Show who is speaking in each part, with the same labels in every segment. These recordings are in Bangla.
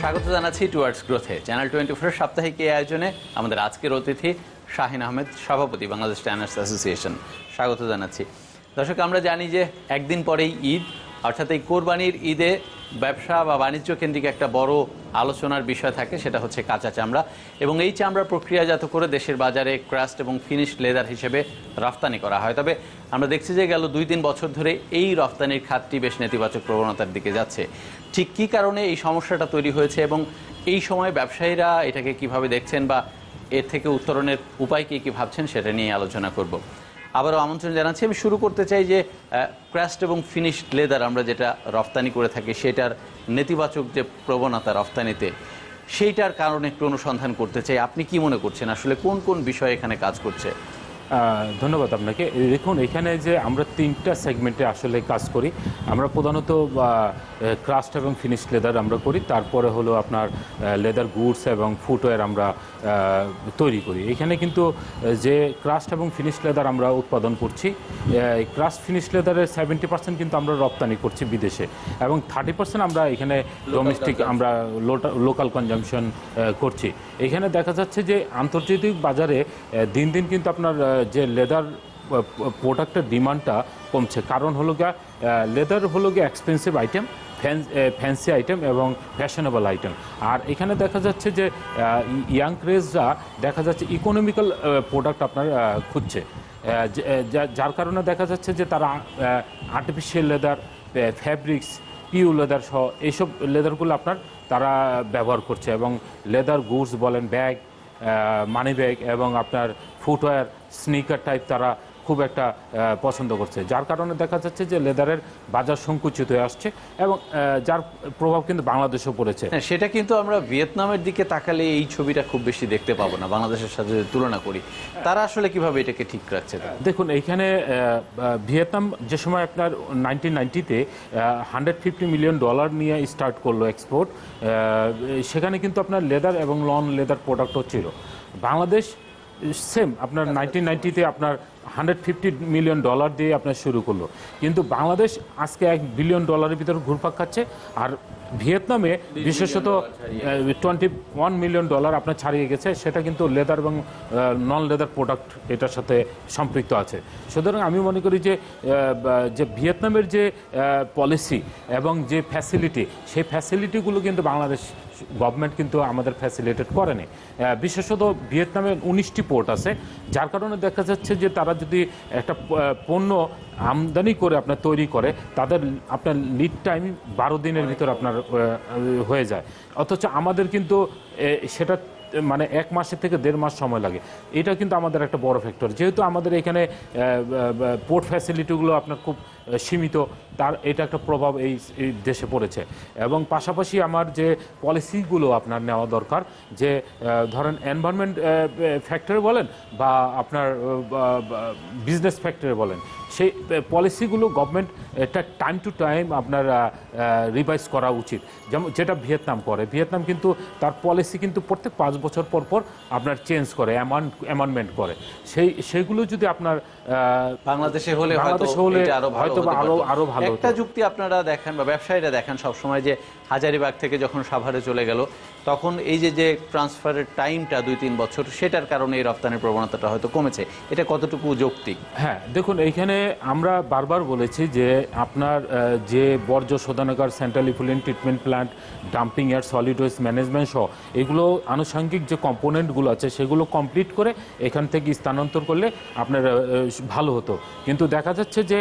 Speaker 1: স্বাগত জানাচ্ছি টুয়ার্ডস গ্রোথে চ্যানেল টোয়েন্টি ফোর সাপ্তাহিক এই আয়োজনে আমাদের আজকের অতিথি শাহিন আহমেদ সভাপতি বাংলাদেশ ট্যানার্স অ্যাসোসিয়েশন স্বাগত জানাচ্ছি দর্শক আমরা জানি যে একদিন পরেই ঈদ অর্থাৎ এই কোরবানির ঈদে ব্যবসা বা বাণিজ্য কেন্দ্রিক একটা বড় আলোচনার বিষয় থাকে সেটা হচ্ছে কাঁচা চামড়া এবং এই চামড়া প্রক্রিয়াজাত করে দেশের বাজারে ক্রাস্ট এবং ফিনিশ লেদার হিসেবে রফতানি করা হয় তবে আমরা দেখছি যে গেল দুই তিন বছর ধরে এই রফতানির খাতটি বেশ নেতিবাচক প্রবণতার দিকে যাচ্ছে ঠিক কী কারণে এই সমস্যাটা তৈরি হয়েছে এবং এই সময় ব্যবসায়ীরা এটাকে কিভাবে দেখছেন বা এর থেকে উত্তরণের উপায় কী কী ভাবছেন সেটা নিয়ে আলোচনা করব আবারও আমন্ত্রণ জানাচ্ছি আমি শুরু করতে চাই যে ক্র্যাস্ট এবং ফিনিশড লেদার আমরা যেটা রফতানি করে থাকি সেটার নেতিবাচক যে প্রবণতা রফতানিতে সেইটার কারণে একটু অনুসন্ধান করতে চাই আপনি কি মনে করছেন আসলে কোন কোন বিষয় এখানে কাজ করছে ধন্যবাদ আপনাকে দেখুন এখানে যে আমরা তিনটা
Speaker 2: সেগমেন্টে আসলে কাজ করি আমরা প্রধানত ক্রাস্ট এবং ফিনিশ লেদার আমরা করি তারপরে হলো আপনার লেদার গুডস এবং ফুটওয়্যার আমরা তৈরি করি এখানে কিন্তু যে ক্রাস্ট এবং ফিনিশ লেদার আমরা উৎপাদন করছি ক্রাস্ট ফিনিশ লেদারের সেভেন্টি পার্সেন্ট কিন্তু আমরা রপ্তানি করছি বিদেশে এবং থার্টি পার্সেন্ট আমরা এখানে ডোমেস্টিক আমরা লোকাল কনজামশন করছি এখানে দেখা যাচ্ছে যে আন্তর্জাতিক বাজারে দিন দিন কিন্তু আপনার যে লেদার প্রোডাক্টের ডিমান্ডটা কমছে কারণ হলো গিয়া লেদার হলো গিয়ে এক্সপেন্সিভ আইটেম ফ্যান্সি আইটেম এবং ফ্যাশনেবল আইটেম আর এখানে দেখা যাচ্ছে যে ইয়াং ক্রেজরা দেখা যাচ্ছে ইকোনমিক্যাল প্রোডাক্ট আপনার খুঁজছে যার কারণে দেখা যাচ্ছে যে তারা artificial leather fabrics PU leather সহ এইসব লেদারগুলো আপনার তারা ব্যবহার করছে এবং লেদার গুডস বলেন ব্যাগ মানি ব্যাগ এবং আপনার ফুটওয়্যার স্নিকার টাইপ তারা খুব একটা পছন্দ করছে যার কারণে দেখা যাচ্ছে যে লেদারের বাজার সংকুচিত হয়ে আসছে এবং যার প্রভাব কিন্তু বাংলাদেশেও
Speaker 1: পড়েছে হ্যাঁ, সেটা কিন্তু আমরা ভিয়েতনামের দিকে তাকালে এই ছবিটা খুব বেশি দেখতে পাবো না বাংলাদেশের সাথে তুলনা করি তারা আসলে কিভাবে এটাকে ঠিক রাখছে
Speaker 2: দেখুন এইখানে ভিয়েতনাম যে সময় আপনার নাইনটিন নাইনটিতে হান্ড্রেড ফিফটি মিলিয়ন ডলার নিয়ে স্টার্ট করলো এক্সপোর্ট সেখানে কিন্তু আপনার লেদার এবং লন লেদার প্রোডাক্টও ছিল বাংলাদেশ সেম আপনার নাইনটিন নাইনটিতে আপনার হান্ড্রেড ফিফটি মিলিয়ন ডলার দিয়ে আপনার শুরু করলো কিন্তু বাংলাদেশ আজকে এক বিলিয়ন ডলারের ভিতরে ঘুরপাক খাচ্ছে আর ভিয়েতনামে বিশেষত টোয়েন্টি ওয়ান মিলিয়ন ডলার আপনার ছাড়িয়ে গেছে সেটা কিন্তু লেদার এবং নন লেদার প্রোডাক্ট এটার সাথে সম্পৃক্ত আছে সুতরাং আমি মনে করি যে যে ভিয়েতনামের যে পলিসি এবং যে ফ্যাসিলিটি সেই ফ্যাসিলিটিগুলো কিন্তু বাংলাদেশ গভর্নমেন্ট কিন্তু আমাদের ফ্যাসিলিটেট করেনি বিশেষত ভিয়েতনামে উনিশটি পোর্ট আছে যার কারণে দেখা যাচ্ছে যে তারা যদি একটা পণ্য আমদানি করে আপনার তৈরি করে তাদের আপনার লিড টাইম বারো দিনের ভিতর আপনার হয়ে যায় অথচ আমাদের কিন্তু সেটা মানে এক মাসের থেকে দেড় মাস সময় লাগে এটা কিন্তু আমাদের একটা বড় ফ্যাক্টর যেহেতু আমাদের এখানে পোর্ট ফ্যাসিলিটিগুলো আপনার খুব সীমিত তার এটা একটা প্রভাব এই দেশে পড়েছে এবং পাশাপাশি আমার যে পলিসিগুলো আপনার নেওয়া দরকার যে ধরেন এনভায়রনমেন্ট ফ্যাক্টরে বলেন বা আপনার বিজনেস ফ্যাক্টরে বলেন সেই পলিসিগুলো গভর্নমেন্ট এটা টাইম টু টাইম আপনার রিভাইজ করা উচিত যেমন যেটা ভিয়েতনাম করে ভিয়েতনাম কিন্তু তার পলিসি কিন্তু প্রত্যেক পাঁচ বছর পর পর আপনার চেঞ্জ করে অ্যামাউন্ট অ্যামেন্ডমেন্ট করে সেই সেইগুলো যদি আপনার বাংলাদেশে হলে বাংলাদেশে হলে হয়তো আরও আরও ভালো একটা
Speaker 1: যুক্তি আপনারা দেখেন বা ব্যবসায়ীরা দেখেন সবসময় যে হাজারিবাগ থেকে যখন সাভারে চলে গেল তখন এই যে যে ট্রান্সফারের টাইমটা দুই তিন বছর সেটার কারণে এই রপ্তানির প্রবণতাটা হয়তো কমেছে এটা কতটুকু যৌক্তিক হ্যাঁ
Speaker 2: দেখুন এইখানে আমরা বারবার বলেছি যে আপনার যে বর্জ্য শোধনাগার central effluent treatment plant dumping air solid waste management সহ এগুলো আনুষঙ্গিক যে কম্পোনেন্টগুলো আছে সেগুলো কমপ্লিট করে এখান থেকে স্থানান্তর করলে আপনার ভালো হতো কিন্তু দেখা যাচ্ছে যে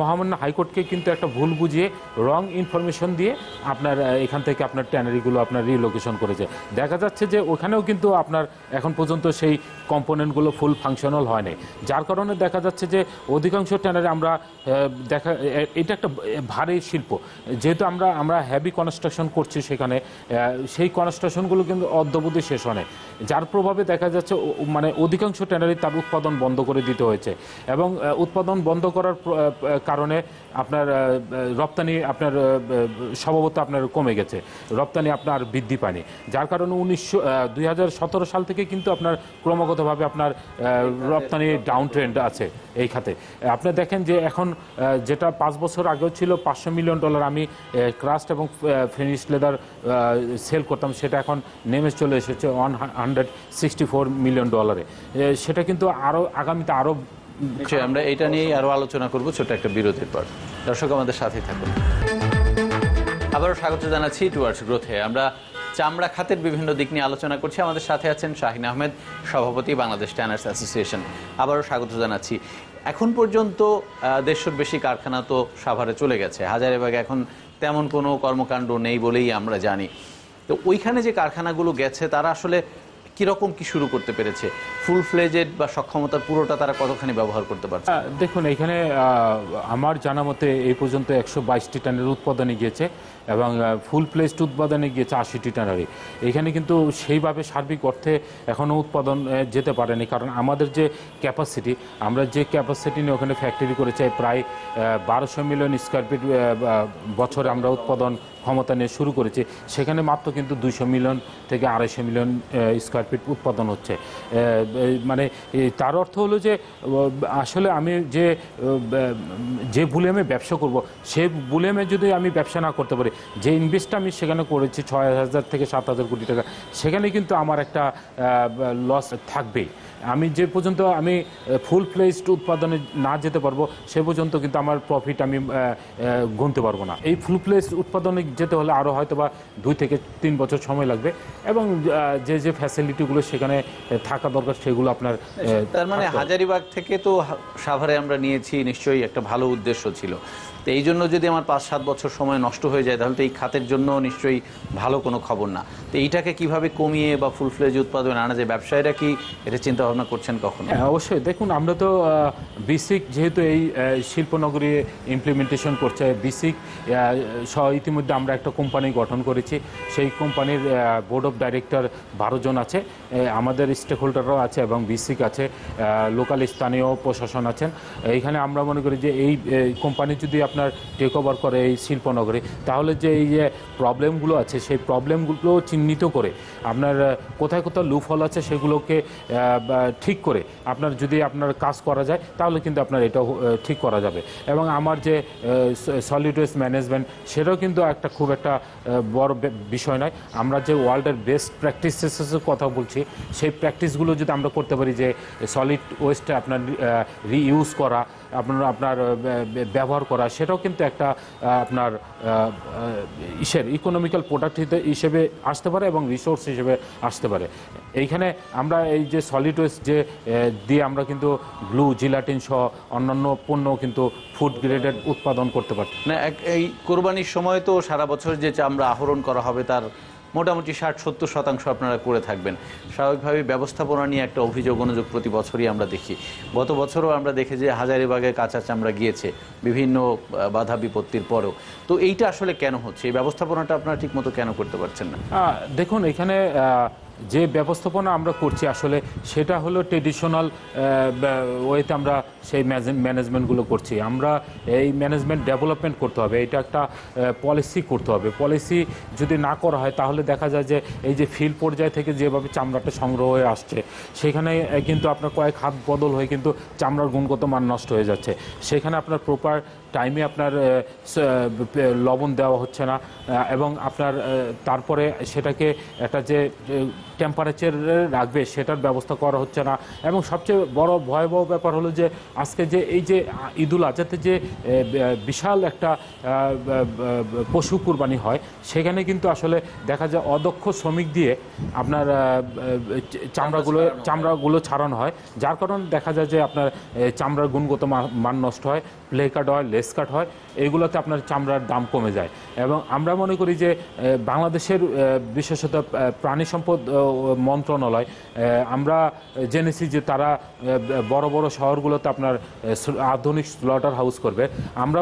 Speaker 2: মহামান্য হাইকোর্টকে কিন্তু একটা ভুল বুঝিয়ে রং ইনফরমেশন দিয়ে আপনার এখান থেকে আপনার ট্যানারিগুলো আপনার রিলোকেশন করেছে দেখা যাচ্ছে যে ওখানেও কিন্তু আপনার এখন পর্যন্ত সেই কম্পোনেন্টগুলো ফুল ফাংশনাল হয়নি যার কারণে দেখা যাচ্ছে যে অধিকাংশ ট্যানারে আমরা দেখা এটা একটা ভারী শিল্প যেহেতু আমরা আমরা হ্যাভি কনস্ট্রাকশন করছি সেখানে সেই কনস্ট্রাকশনগুলো কিন্তু অদ্যবধি শেষ হয় যার প্রভাবে দেখা যাচ্ছে মানে অধিকাংশ ট্যানারি তার উৎপাদন বন্ধ করে দিতে হয়েছে এবং উৎপাদন বন্ধ করার কারণে আপনার রপ্তানি আপনার স্বভাবত আপনার কমে গেছে রপ্তানি আপনার বৃদ্ধি পায়নি যার কারণে উনিশশো দুই সাল থেকে কিন্তু আপনার ক্রমাগতভাবে আপনার রপ্তানি ডাউন ট্রেন্ড আছে এই খাতে আপনি দেখেন যে এখন যেটা পাঁচ বছর আগেও ছিল পাঁচশো মিলিয়ন ডলার আমি ক্রাস্ট এবং ফিনিশ লেদার সেল করতাম সেটা এখন নেমে চলে এসেছে one hundred sixty four million ডলারে সেটা কিন্তু আরও আগামীতে আরও
Speaker 1: আমরা এটা নিয়েই আরও আলোচনা করব ছোট একটা বিরতির পর দর্শক আমাদের সাথেই থাকুন আবারও স্বাগত জানাচ্ছি টুয়ার্ডস গ্রোথে আমরা চামড়া খাতের বিভিন্ন দিক নিয়ে আলোচনা করছি আমাদের সাথে আছেন শাহিন আহমেদ সভাপতি বাংলাদেশ ট্যানার্স অ্যাসোসিয়েশন আবারও স্বাগত জানাচ্ছি এখন পর্যন্ত দেড়শোর বেশি কারখানা তো সাভারে চলে গেছে হাজারিবাগে এখন তেমন কোনো কর্মকাণ্ড নেই বলেই আমরা জানি তো ওইখানে যে কারখানাগুলো গেছে তারা আসলে কীরকম কি শুরু করতে পেরেছে ফুল ফ্লেজেড বা সক্ষমতার পুরোটা তারা কতখানি ব্যবহার করতে পারছে
Speaker 2: দেখুন এখানে আমার জানা মতে এই পর্যন্ত একশো বাইশটি টানের উৎপাদনে গিয়েছে এবং ফুল প্লেসড উৎপাদনে গিয়েছে আশিটি টানারি এখানে কিন্তু সেইভাবে সার্বিক অর্থে এখনও উৎপাদন যেতে পারেনি কারণ আমাদের যে ক্যাপাসিটি আমরা যে ক্যাপাসিটি নিয়ে ওখানে ফ্যাক্টরি করেছে প্রায় বারোশো মিলিয়ন স্কোয়ার ফিট বছরে আমরা উৎপাদন ক্ষমতা নিয়ে শুরু করেছে সেখানে মাত্র কিন্তু দুইশো মিলিয়ন থেকে আড়াইশো মিলিয়ন স্কোয়ার ফিট উৎপাদন হচ্ছে মানে তার অর্থ হলো যে আসলে আমি যে যে ভুলেমে ব্যবসা করব সে ভুলেমে যদি আমি ব্যবসা না করতে পারি যে ইনভেস্টটা আমি সেখানে করেছি ছয় হাজার থেকে সাত হাজার কোটি টাকা সেখানে কিন্তু আমার একটা লস থাকবেই আমি যে পর্যন্ত আমি ফুল প্লেসড উৎপাদনে না যেতে পারবো সে পর্যন্ত কিন্তু আমার প্রফিট আমি গুনতে পারবো না এই ফুল প্লেস উৎপাদনে যেতে হলে আরও হয়তো বা দুই থেকে তিন বছর সময় লাগবে এবং যে যে ফ্যাসিলিটিগুলো সেখানে থাকা দরকার সেগুলো আপনার
Speaker 1: তার মানে হাজারিবাগ থেকে তো সাভারে আমরা নিয়েছি নিশ্চয়ই একটা ভালো উদ্দেশ্য ছিল তো এই জন্য যদি আমার পাঁচ সাত বছর সময় নষ্ট হয়ে যায় তাহলে তো এই খাতের জন্য নিশ্চয়ই ভালো কোনো খবর না তো এইটাকে কিভাবে কমিয়ে বা ফুল ফ্লেজ উৎপাদন আনা যায় ব্যবসায়ীরা কি এটা চিন্তা ভাবনা করছেন কখন হ্যাঁ,
Speaker 2: অবশ্যই দেখুন আমরা তো বিসিক যেহেতু এই শিল্পনগরী ইমপ্লিমেন্টেশন করছে বিসিক ইতিমধ্যে আমরা একটা কোম্পানি গঠন করেছি সেই কোম্পানির বোর্ড অফ ডাইরেক্টর বারোজন আছে আমাদের স্টেক হোল্ডাররাও আছে এবং বিসিক আছে লোকাল স্থানীয় প্রশাসন আছেন এইখানে আমরা মনে করি যে এই কোম্পানি যদি আপনার টেক ওভার করে এই শিল্পনগরে তাহলে যে এই যে প্রবলেমগুলো আছে সেই প্রবলেমগুলো চিহ্নিত করে আপনার কোথায় কোথায় লুফল আছে সেগুলোকে ঠিক করে আপনার যদি আপনার কাজ করা যায় তাহলে কিন্তু আপনার এটা ঠিক করা যাবে এবং আমার যে সলিড ওয়েস্ট ম্যানেজমেন্ট সেটাও কিন্তু একটা খুব একটা বড় বিষয় নয় আমরা যে ওয়ার্ল্ডের বেস্ট প্র্যাকটিসেসের কথা বলছি সেই প্র্যাকটিসগুলো যদি আমরা করতে পারি যে সলিড ওয়েস্ট আপনার রিইউজ করা আপনার আপনার ব্যবহার করা সেটাও কিন্তু একটা আপনার ইসের ইকোনমিক্যাল প্রোডাক্ট হিসেবে আসতে পারে এবং রিসোর্স হিসেবে আসতে পারে এইখানে আমরা এই যে সলিড ওয়েস্ট যে দিয়ে আমরা কিন্তু গ্লু জিলাটিন সহ অন্যান্য পণ্য কিন্তু ফুড গ্রেডেড উৎপাদন করতে পারি
Speaker 1: না এই কোরবানির সময় তো সারা বছর যে চামড়া আহরণ করা হবে তার মোটামুটি ষাট সত্তর শতাংশ আপনারা করে থাকবেন স্বাভাবিকভাবে ব্যবস্থাপনা নিয়ে একটা অভিযোগ অনুযোগ প্রতি বছরই আমরা দেখি গত বছরও আমরা দেখি যে হাজারিবাগে কাঁচা চামড়া গিয়েছে বিভিন্ন বাধা বিপত্তির পরও তো এইটা আসলে কেন হচ্ছে এই ব্যবস্থাপনাটা আপনারা ঠিকমতো কেন করতে পারছেন না
Speaker 2: দেখুন এখানে যে ব্যবস্থাপনা আমরা করছি আসলে সেটা হলো ট্রেডিশনাল ওয়েতে আমরা সেই ম্যানেজমেন্টগুলো করছি আমরা এই ম্যানেজমেন্ট ডেভেলপমেন্ট করতে হবে এটা একটা পলিসি করতে হবে পলিসি যদি না করা হয় তাহলে দেখা যায় যে এই যে ফিল্ড পর্যায় থেকে যেভাবে চামড়াটা সংগ্রহ হয়ে আসছে সেখানে কিন্তু আপনার কয়েক হাত বদল হয়ে কিন্তু চামড়ার গুণগত মান নষ্ট হয়ে যাচ্ছে সেখানে আপনার প্রপার টাইমে আপনার লবণ দেওয়া হচ্ছে না এবং আপনার তারপরে সেটাকে একটা যে টেম্পারেচারে রাখবে সেটার ব্যবস্থা করা হচ্ছে না এবং সবচেয়ে বড় ভয়াবহ ব্যাপার হলো যে আজকে যে এই যে ঈদুল আজহাতে যে বিশাল একটা পশু কুরবানি হয় সেখানে কিন্তু আসলে দেখা যায় অদক্ষ শ্রমিক দিয়ে আপনার চামড়াগুলো চামড়াগুলো ছাড়ানো হয় যার কারণে দেখা যায় যে আপনার চামড়ার গুণগত মান নষ্ট হয় প্লে কাট হয় লেস কাট হয় এগুলোতে আপনার চামড়ার দাম কমে যায় এবং আমরা মনে করি যে বাংলাদেশের বিশেষত প্রাণী সম্পদ মন্ত্রণালয় আমরা জেনেছি যে তারা বড় বড় শহরগুলোতে আপনার আধুনিক স্লটার হাউস করবে আমরা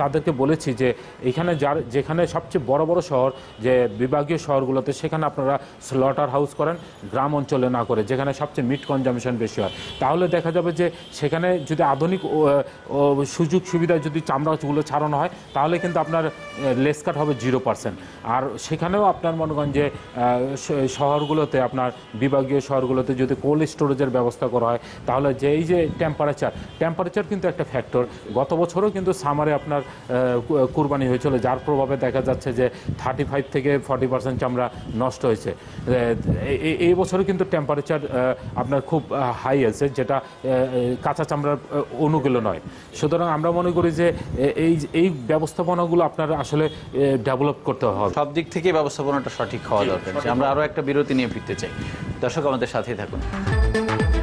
Speaker 2: তাদেরকে বলেছি যে এখানে যার যেখানে সবচেয়ে বড় বড় শহর যে বিভাগীয় শহরগুলোতে সেখানে আপনারা স্লটার হাউস করেন গ্রাম অঞ্চলে না করে যেখানে সবচেয়ে মিট কনজামশন বেশি হয় তাহলে দেখা যাবে যে সেখানে যদি আধুনিক সুযোগ সুবিধা যদি চামড়া খরচগুলো ছাড়ানো হয় তাহলে কিন্তু আপনার লেস কাট হবে জিরো পার্সেন্ট আর সেখানেও আপনার মনে করেন যে শহরগুলোতে আপনার বিভাগীয় শহরগুলোতে যদি কোল্ড স্টোরেজের ব্যবস্থা করা হয় তাহলে যে এই যে টেম্পারেচার টেম্পারেচার কিন্তু একটা ফ্যাক্টর গত বছরও কিন্তু সামারে আপনার কুরবানি হয়েছিল যার প্রভাবে দেখা যাচ্ছে যে থার্টি ফাইভ থেকে ফর্টি পার্সেন্ট চামড়া নষ্ট হয়েছে এই বছরও কিন্তু টেম্পারেচার আপনার খুব হাই আছে যেটা কাঁচা চামড়ার অনুকূল নয় সুতরাং আমরা মনে করি যে এই এই ব্যবস্থাপনাগুলো আপনারা আসলে ডেভেলপ করতে হবে সব দিক থেকে ব্যবস্থাপনাটা
Speaker 1: সঠিক হওয়া দরকার আমরা আরও একটা বিরতি নিয়ে ফিরতে চাই দর্শক আমাদের সাথেই থাকুন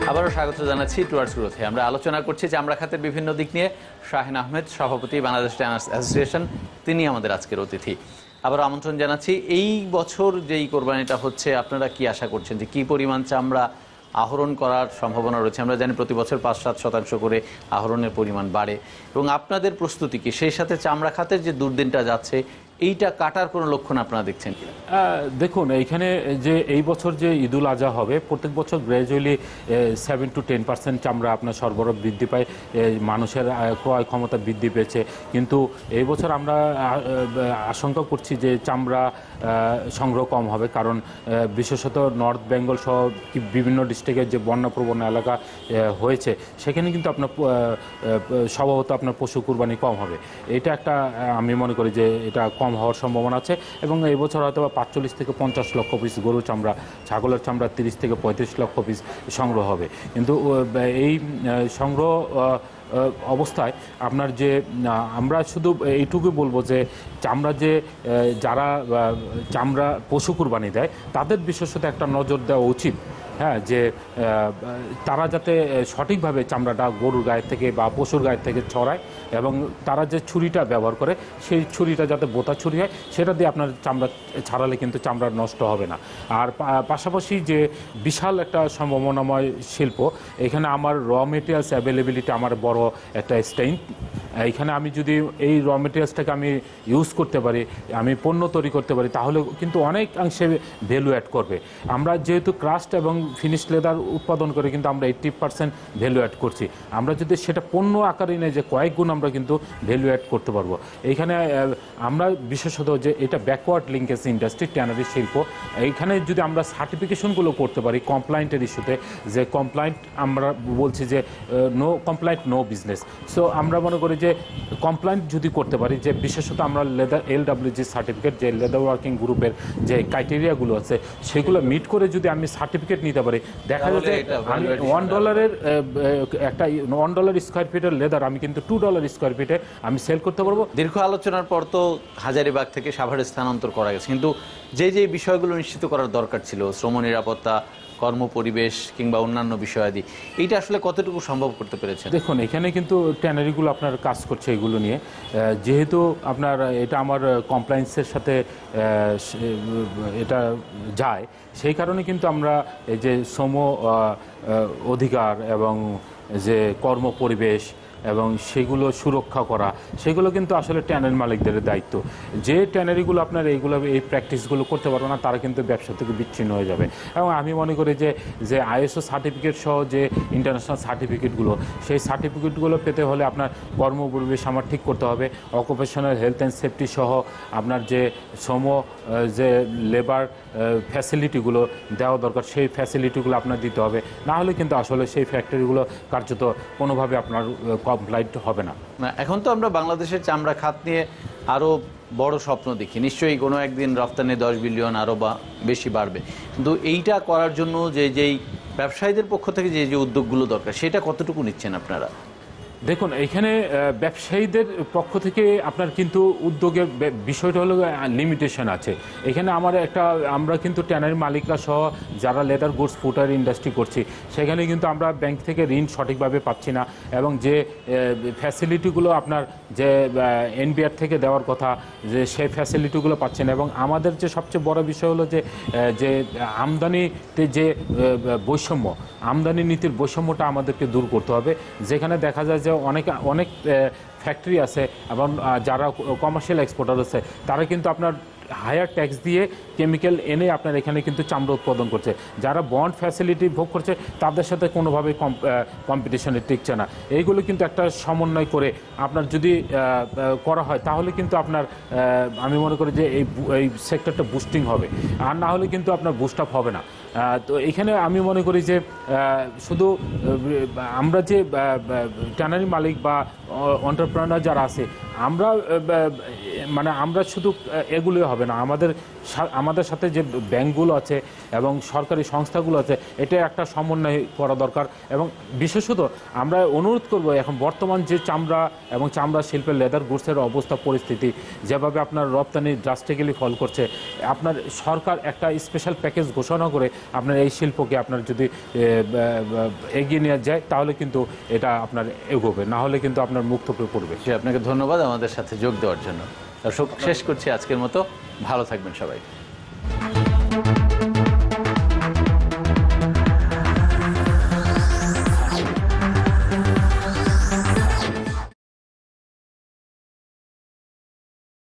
Speaker 1: আবারও স্বাগত জানাচ্ছি টুয়ার্ডস গ্রোথে আমরা আলোচনা করছি যে আমরা খাতের বিভিন্ন দিক নিয়ে শাহিন আহমেদ সভাপতি বাংলাদেশ ট্যানার্স অ্যাসোসিয়েশন তিনি আমাদের আজকের অতিথি আবার আমন্ত্রণ জানাচ্ছি এই বছর যেই কোরবানিটা হচ্ছে আপনারা কি আশা করছেন যে কি পরিমাণ চামড়া আহরণ করার সম্ভাবনা রয়েছে আমরা জানি প্রতি বছর পাঁচ সাত শতাংশ করে আহরণের পরিমাণ বাড়ে এবং আপনাদের প্রস্তুতি কি সেই সাথে চামড়া খাতের যে দুর্দিনটা যাচ্ছে এইটা কাটার কোনো লক্ষণ আপনারা দেখছেন
Speaker 2: দেখুন এইখানে যে এই বছর যে ঈদুল আজহা হবে প্রত্যেক বছর gradually seven to ten percent চামড়া আপনার সরবরাহ বৃদ্ধি পায় মানুষের ক্রয় ক্ষমতা বৃদ্ধি পেয়েছে কিন্তু এই বছর আমরা আশঙ্কা করছি যে চামড়া সংগ্রহ কম হবে কারণ বিশেষত নর্থ বেঙ্গল সহ বিভিন্ন ডিস্ট্রিক্টের যে বন্যাপ্রবণ এলাকা হয়েছে সেখানে কিন্তু আপনার স্বভাবত আপনার পশু কুরবানি কম হবে এটা একটা আমি মনে করি যে এটা কম কম হওয়ার সম্ভাবনা আছে এবং এই বছর হয়তো বা পাঁচচল্লিশ থেকে পঞ্চাশ লক্ষ পিস গরু চামড়া ছাগলের চামড়া তিরিশ থেকে পঁয়ত্রিশ লক্ষ পিস সংগ্রহ হবে কিন্তু এই সংগ্রহ অবস্থায় আপনার যে আমরা শুধু এইটুকু বলবো যে চামড়া যে যারা চামড়া পশু কুরবানি দেয় তাদের বিশেষত একটা নজর দেওয়া উচিত হ্যাঁ যে তারা যাতে সঠিকভাবে চামড়াটা গরুর গায়ের থেকে বা পশুর গায়ের থেকে ছড়ায় এবং তারা যে ছুরিটা ব্যবহার করে সেই ছুরিটা যাতে বোতা ছুরি হয় সেটা দিয়ে আপনার চামড়া ছাড়ালে কিন্তু চামড়া নষ্ট হবে না আর পাশাপাশি যে বিশাল একটা সম্ভাবনাময় শিল্প এখানে আমার র মেটেরিয়ালস অ্যাভেলেবিলিটি আমার বড় একটা স্ট্রেন এখানে আমি যদি এই র মেটেরিয়ালসটাকে আমি ইউজ করতে পারি আমি পণ্য তৈরি করতে পারি তাহলে কিন্তু অনেকাংশে ভ্যালু অ্যাড করবে আমরা যেহেতু ক্রাস্ট এবং ফিনিশ লেদার উৎপাদন করে কিন্তু আমরা এইট্টি পার্সেন্ট ভ্যালু অ্যাড করছি আমরা যদি সেটা পণ্য আকারে নিয়ে যে কয়েক গুণ আমরা কিন্তু ভ্যালু অ্যাড করতে পারবো এইখানে আমরা বিশেষত যে এটা ব্যাকওয়ার্ড লিঙ্কেজ ইন্ডাস্ট্রি ট্যানারি শিল্প এইখানে যদি আমরা সার্টিফিকেশনগুলো করতে পারি কমপ্লাইন্টের ইস্যুতে যে কমপ্লাইন্ট আমরা বলছি যে no compliant no business so আমরা মনে করি যে কমপ্লেন যদি করতে পারি যে বিশেষত আমরা লেদার এলডাব্লিউজি সার্টিফিকেট যে লেদার ওয়ার্কিং গ্রুপের যে ক্রাইটেরিয়াগুলো আছে সেগুলো মিট করে যদি আমি সার্টিফিকেট নিতে পারি দেখা যাচ্ছে আমি ওয়ান ডলারের একটা ওয়ান ডলার স্কোয়ার ফিটের লেদার আমি কিন্তু টু ডলার স্কোয়ার ফিটে আমি
Speaker 1: সেল করতে পারবো দীর্ঘ আলোচনার পর তো হাজারিবাগ থেকে সাভারে স্থানান্তর করা গেছে কিন্তু যে যে বিষয়গুলো নিশ্চিত করার দরকার ছিল শ্রম নিরাপত্তা কর্ম পরিবেশ কিংবা অন্যান্য বিষয়াদি এইটা আসলে কতটুকু সম্ভব করতে পেরেছে
Speaker 2: দেখুন এখানে কিন্তু ট্যানারিগুলো আপনার কাজ করছে এগুলো নিয়ে যেহেতু আপনার এটা আমার কমপ্লায়েন্সের সাথে এটা যায় সেই কারণে কিন্তু আমরা এই যে শ্রম অধিকার এবং যে কর্ম পরিবেশ এবং সেগুলো সুরক্ষা করা সেগুলো কিন্তু আসলে ট্যানের মালিকদের দায়িত্ব যে ট্যানারিগুলো আপনার এইগুলো এই প্র্যাকটিসগুলো করতে পারবে না তারা কিন্তু ব্যবসা থেকে বিচ্ছিন্ন হয়ে যাবে এবং আমি মনে করি যে যে আইএসও সার্টিফিকেট সহ যে ইন্টারন্যাশনাল সার্টিফিকেটগুলো সেই সার্টিফিকেটগুলো পেতে হলে আপনার কর্ম পরিবেশ আমার ঠিক করতে হবে অকুপেশনাল হেলথ অ্যান্ড সেফটি সহ আপনার যে শ্রম যে লেবার ফ্যাসিলিটিগুলো দেওয়া দরকার সেই ফ্যাসিলিটিগুলো আপনার দিতে হবে না হলে কিন্তু আসলে
Speaker 1: সেই ফ্যাক্টরিগুলো কার্যত কোনোভাবে আপনার কমপ্লাইট হবে না এখন তো আমরা বাংলাদেশের চামড়া খাত নিয়ে আরও বড় স্বপ্ন দেখি নিশ্চয়ই কোনো একদিন রপ্তানি দশ বিলিয়ন আরও বা বেশি বাড়বে কিন্তু এইটা করার জন্য যে যেই ব্যবসায়ীদের পক্ষ থেকে যে যে উদ্যোগগুলো দরকার সেটা কতটুকু নিচ্ছেন আপনারা
Speaker 2: দেখুন এখানে ব্যবসায়ীদের পক্ষ থেকে আপনার কিন্তু উদ্যোগের বিষয়টা হলো লিমিটেশন আছে এখানে আমার একটা আমরা কিন্তু ট্যানারি মালিকরা সহ যারা লেদার গুডস ফুটার ইন্ডাস্ট্রি করছি সেখানে কিন্তু আমরা ব্যাংক থেকে ঋণ সঠিকভাবে পাচ্ছি না এবং যে ফ্যাসিলিটিগুলো আপনার যে এনবিআর থেকে দেওয়ার কথা যে সেই ফ্যাসিলিটিগুলো পাচ্ছি না এবং আমাদের যে সবচেয়ে বড় বিষয় হলো যে যে আমদানিতে যে বৈষম্য আমদানি নীতির বৈষম্যটা আমাদেরকে দূর করতে হবে যেখানে দেখা যায় যে যে অনেক অনেক ফ্যাক্টরি আছে এবং যারা কমার্শিয়াল এক্সপোর্টার আছে তারা কিন্তু আপনার হায়ার ট্যাক্স দিয়ে কেমিক্যাল এনে আপনার এখানে কিন্তু চামড়া উৎপাদন করছে যারা বন্ড ফ্যাসিলিটি ভোগ করছে তাদের সাথে কোনোভাবে কম্পিটিশনে টিকছে না এইগুলো কিন্তু একটা সমন্বয় করে আপনার যদি করা হয় তাহলে কিন্তু আপনার আমি মনে করি যে এই সেক্টরটা বুস্টিং হবে আর না হলে কিন্তু আপনার বুস্ট আপ হবে না তো এখানে আমি মনে করি যে শুধু আমরা যে ট্যানারি মালিক বা অন্টারপ্রেনার যারা আছে আমরা মানে আমরা শুধু এগুলোই হবে না আমাদের আমাদের সাথে যে ব্যাঙ্কগুলো আছে এবং সরকারি সংস্থাগুলো আছে এটা একটা সমন্বয় করা দরকার এবং বিশেষত আমরা অনুরোধ করব এখন বর্তমান যে চামড়া এবং চামড়া শিল্পের লেদার গুডসের অবস্থা পরিস্থিতি যেভাবে আপনার রপ্তানি ড্রাস্টিক্যালি ফল করছে আপনার সরকার একটা স্পেশাল প্যাকেজ ঘোষণা করে আপনার এই শিল্পকে আপনার যদি এগিয়ে নিয়ে যায় তাহলে কিন্তু এটা আপনার এগোবে না হলে কিন্তু আপনার মুক্ত পড়বে সে আপনাকে ধন্যবাদ
Speaker 1: আমাদের সাথে যোগ দেওয়ার জন্য দর্শক শেষ করছি আজকের মতো ভালো থাকবেন সবাই